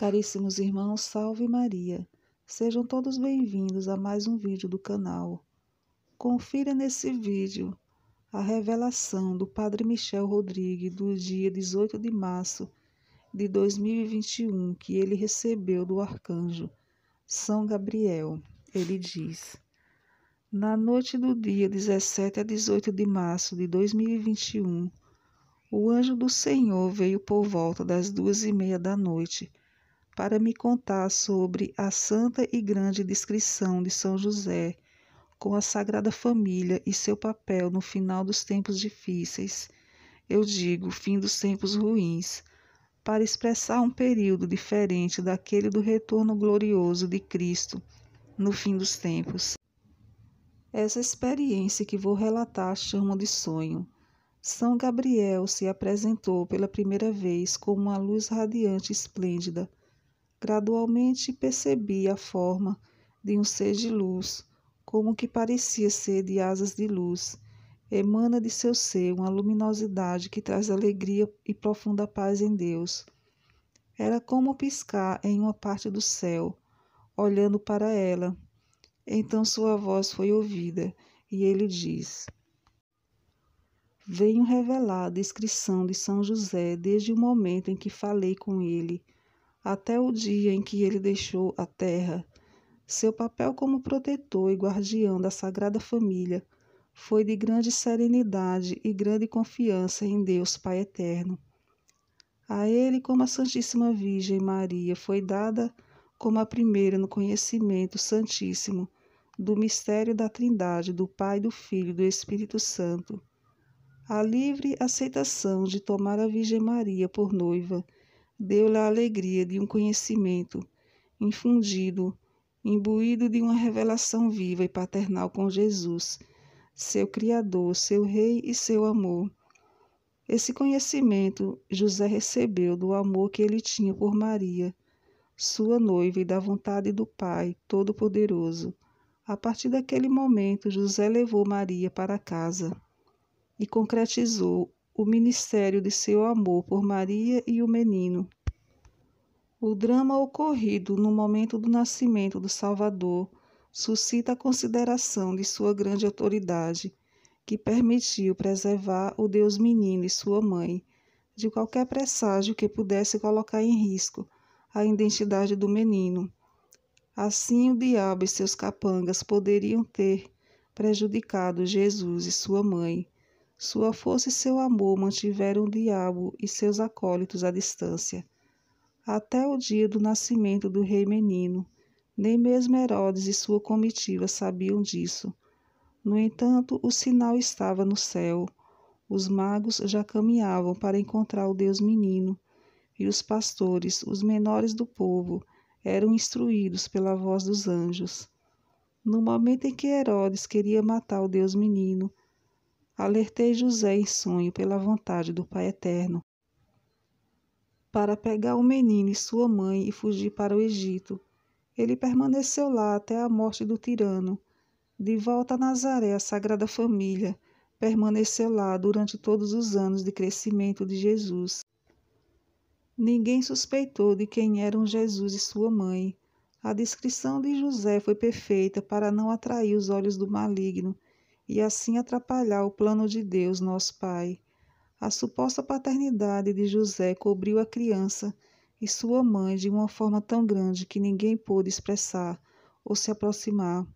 Caríssimos irmãos, salve Maria! Sejam todos bem-vindos a mais um vídeo do canal. Confira nesse vídeo a revelação do Padre Michel Rodrigues do dia 18 de março de 2021 que ele recebeu do arcanjo São Gabriel. Ele diz: Na noite do dia 17 a 18 de março de 2021, o anjo do Senhor veio por volta das duas e meia da noite para me contar sobre a santa e grande descrição de São José com a Sagrada Família e seu papel no final dos tempos difíceis, eu digo fim dos tempos ruins, para expressar um período diferente daquele do retorno glorioso de Cristo no fim dos tempos. Essa experiência que vou relatar chamo de sonho. São Gabriel se apresentou pela primeira vez como uma luz radiante e esplêndida, Gradualmente percebi a forma de um ser de luz, como que parecia ser de asas de luz. Emana de seu ser uma luminosidade que traz alegria e profunda paz em Deus. Era como piscar em uma parte do céu, olhando para ela. Então sua voz foi ouvida, e ele diz: Venho revelar a descrição de São José desde o momento em que falei com ele até o dia em que ele deixou a terra. Seu papel como protetor e guardião da Sagrada Família foi de grande serenidade e grande confiança em Deus Pai Eterno. A ele, como a Santíssima Virgem Maria, foi dada como a primeira no conhecimento santíssimo do mistério da Trindade, do Pai, do Filho e do Espírito Santo. A livre aceitação de tomar a Virgem Maria por noiva deu-lhe a alegria de um conhecimento infundido, imbuído de uma revelação viva e paternal com Jesus, seu Criador, seu Rei e seu amor. Esse conhecimento José recebeu do amor que ele tinha por Maria, sua noiva e da vontade do Pai Todo-Poderoso. A partir daquele momento, José levou Maria para casa e concretizou o ministério de seu amor por Maria e o menino. O drama ocorrido no momento do nascimento do Salvador suscita a consideração de sua grande autoridade, que permitiu preservar o Deus menino e sua mãe de qualquer presságio que pudesse colocar em risco a identidade do menino. Assim, o diabo e seus capangas poderiam ter prejudicado Jesus e sua mãe. Sua força e seu amor mantiveram o diabo e seus acólitos à distância até o dia do nascimento do rei menino. Nem mesmo Herodes e sua comitiva sabiam disso. No entanto, o sinal estava no céu. Os magos já caminhavam para encontrar o Deus menino, e os pastores, os menores do povo, eram instruídos pela voz dos anjos. No momento em que Herodes queria matar o Deus menino, alertei José em sonho pela vontade do Pai Eterno para pegar o menino e sua mãe e fugir para o Egito. Ele permaneceu lá até a morte do tirano. De volta a Nazaré, a Sagrada Família permaneceu lá durante todos os anos de crescimento de Jesus. Ninguém suspeitou de quem eram Jesus e sua mãe. A descrição de José foi perfeita para não atrair os olhos do maligno e assim atrapalhar o plano de Deus, nosso Pai. A suposta paternidade de José cobriu a criança e sua mãe de uma forma tão grande que ninguém pôde expressar ou se aproximar.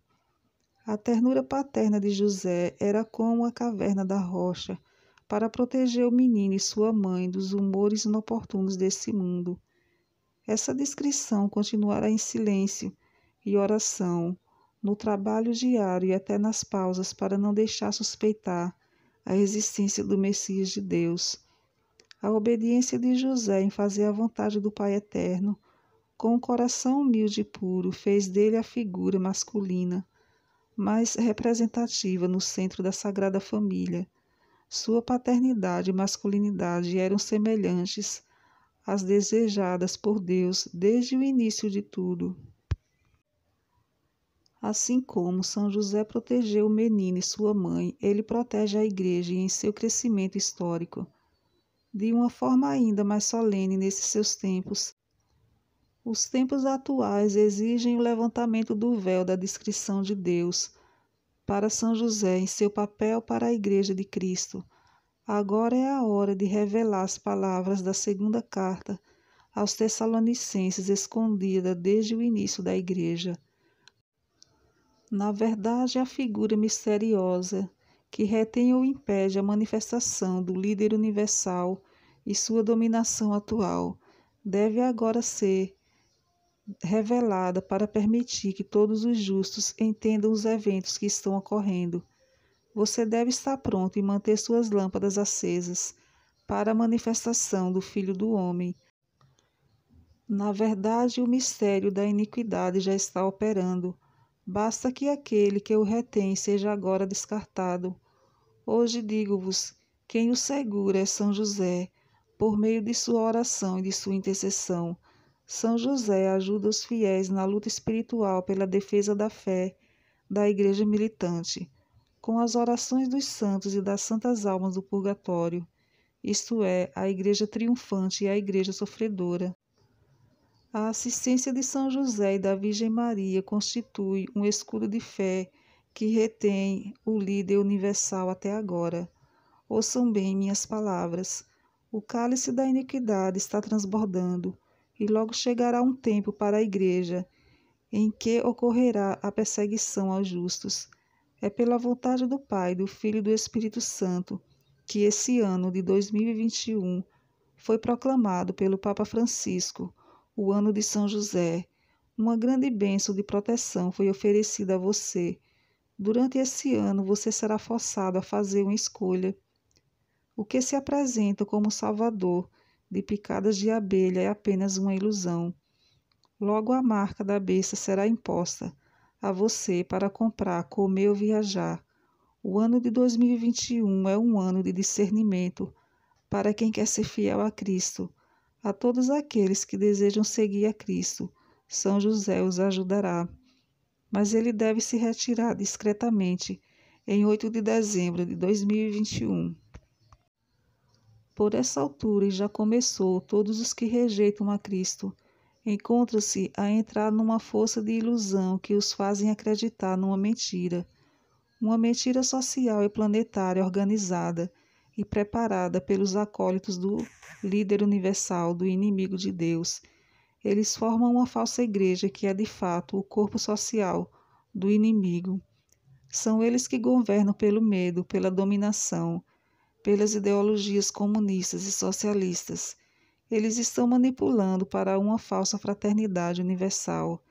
A ternura paterna de José era como a caverna da rocha para proteger o menino e sua mãe dos humores inoportunos desse mundo. Essa descrição continuará em silêncio e oração, no trabalho diário e até nas pausas para não deixar suspeitar a existência do Messias de Deus, a obediência de José em fazer a vontade do Pai Eterno, com um coração humilde e puro, fez dele a figura masculina mais representativa no centro da Sagrada Família. Sua paternidade e masculinidade eram semelhantes às desejadas por Deus desde o início de tudo. Assim como São José protegeu o menino e sua mãe, ele protege a igreja em seu crescimento histórico. De uma forma ainda mais solene nesses seus tempos, os tempos atuais exigem o levantamento do véu da descrição de Deus para São José em seu papel para a Igreja de Cristo. Agora é a hora de revelar as palavras da segunda carta aos Tessalonicenses escondida desde o início da Igreja. Na verdade, a figura misteriosa que retém ou impede a manifestação do líder universal e sua dominação atual deve agora ser revelada para permitir que todos os justos entendam os eventos que estão ocorrendo. Você deve estar pronto e manter suas lâmpadas acesas para a manifestação do Filho do Homem. Na verdade, o mistério da iniquidade já está operando, Basta que aquele que o retém seja agora descartado. Hoje digo-vos: quem o segura é São José, por meio de sua oração e de sua intercessão. São José ajuda os fiéis na luta espiritual pela defesa da fé da Igreja militante, com as orações dos santos e das santas almas do purgatório, isto é, a Igreja triunfante e a Igreja sofredora. A assistência de São José e da Virgem Maria constitui um escudo de fé que retém o líder universal até agora. Ouçam bem minhas palavras. O cálice da iniquidade está transbordando, e logo chegará um tempo para a Igreja em que ocorrerá a perseguição aos justos. É pela vontade do Pai, do Filho e do Espírito Santo que esse ano de 2021 foi proclamado pelo Papa Francisco o ano de São José, uma grande bênção de proteção foi oferecida a você. Durante esse ano, você será forçado a fazer uma escolha. O que se apresenta como salvador de picadas de abelha é apenas uma ilusão. Logo, a marca da besta será imposta a você para comprar, comer ou viajar. O ano de 2021 é um ano de discernimento para quem quer ser fiel a Cristo a todos aqueles que desejam seguir a Cristo. São José os ajudará. Mas ele deve se retirar discretamente em 8 de dezembro de 2021. Por essa altura já começou todos os que rejeitam a Cristo encontram-se a entrar numa força de ilusão que os fazem acreditar numa mentira, uma mentira social e planetária organizada e preparada pelos acólitos do líder universal, do inimigo de Deus. Eles formam uma falsa igreja que é de fato o corpo social do inimigo. São eles que governam pelo medo, pela dominação, pelas ideologias comunistas e socialistas. Eles estão manipulando para uma falsa fraternidade universal.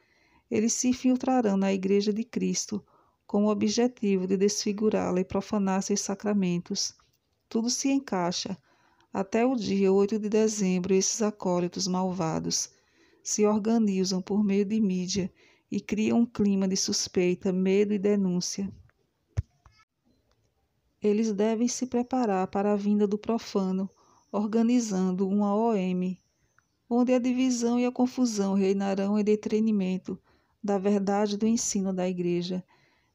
Eles se infiltrarão na Igreja de Cristo com o objetivo de desfigurá-la e profanar seus sacramentos. Tudo se encaixa. Até o dia 8 de dezembro, esses acólitos malvados se organizam por meio de mídia e criam um clima de suspeita, medo e denúncia. Eles devem se preparar para a vinda do profano, organizando uma OM, onde a divisão e a confusão reinarão em detrimento da verdade do ensino da Igreja.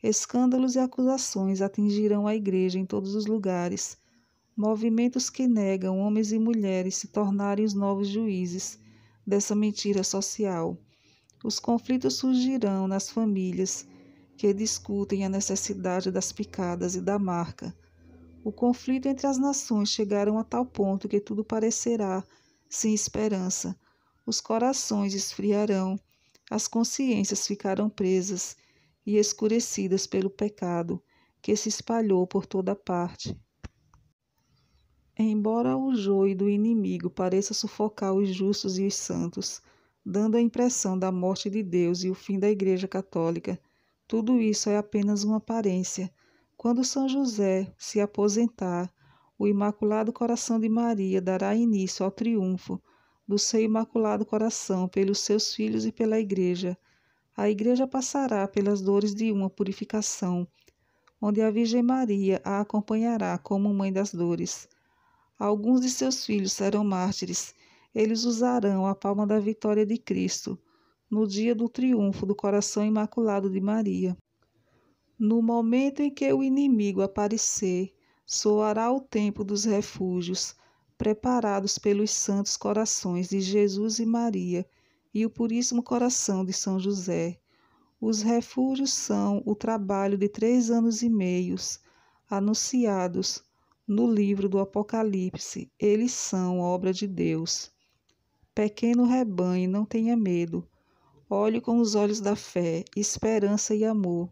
Escândalos e acusações atingirão a Igreja em todos os lugares movimentos que negam homens e mulheres se tornarem os novos juízes dessa mentira social. Os conflitos surgirão nas famílias que discutem a necessidade das picadas e da marca. O conflito entre as nações chegará a tal ponto que tudo parecerá sem esperança. Os corações esfriarão, as consciências ficarão presas e escurecidas pelo pecado que se espalhou por toda parte. Embora o joio do inimigo pareça sufocar os justos e os santos, dando a impressão da morte de Deus e o fim da Igreja Católica, tudo isso é apenas uma aparência. Quando São José se aposentar, o Imaculado Coração de Maria dará início ao triunfo do seu Imaculado Coração pelos seus filhos e pela Igreja. A Igreja passará pelas dores de uma purificação, onde a Virgem Maria a acompanhará como Mãe das Dores. Alguns de seus filhos serão mártires. Eles usarão a palma da vitória de Cristo no dia do triunfo do coração imaculado de Maria. No momento em que o inimigo aparecer, soará o tempo dos refúgios, preparados pelos santos corações de Jesus e Maria e o puríssimo coração de São José. Os refúgios são o trabalho de três anos e meios, anunciados no livro do Apocalipse. Eles são obra de Deus. Pequeno rebanho, não tenha medo. Olhe com os olhos da fé, esperança e amor.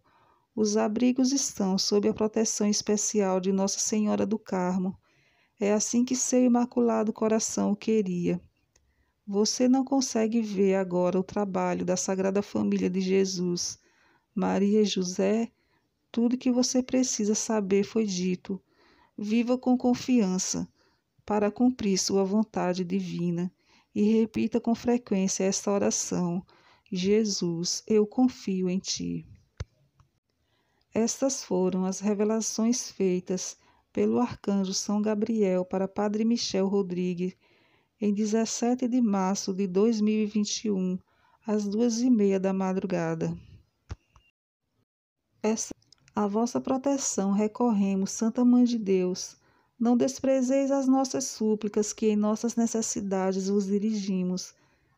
Os abrigos estão sob a proteção especial de Nossa Senhora do Carmo. É assim que seu imaculado coração queria. Você não consegue ver agora o trabalho da Sagrada Família de Jesus. Maria e José, tudo que você precisa saber foi dito. Viva com confiança para cumprir sua vontade divina e repita com frequência esta oração: Jesus, eu confio em ti. Estas foram as revelações feitas pelo arcanjo São Gabriel para Padre Michel Rodrigues em 17 de março de 2021, às duas e meia da madrugada. Essa à vossa proteção recorremos, Santa Mãe de Deus. Não desprezeis as nossas súplicas, que em nossas necessidades vos dirigimos,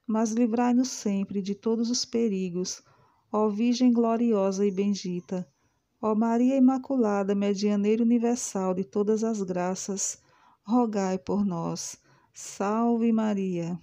mas livrai-nos sempre de todos os perigos. Ó Virgem gloriosa e bendita, ó Maria Imaculada, medianeira universal de todas as graças, rogai por nós. Salve Maria!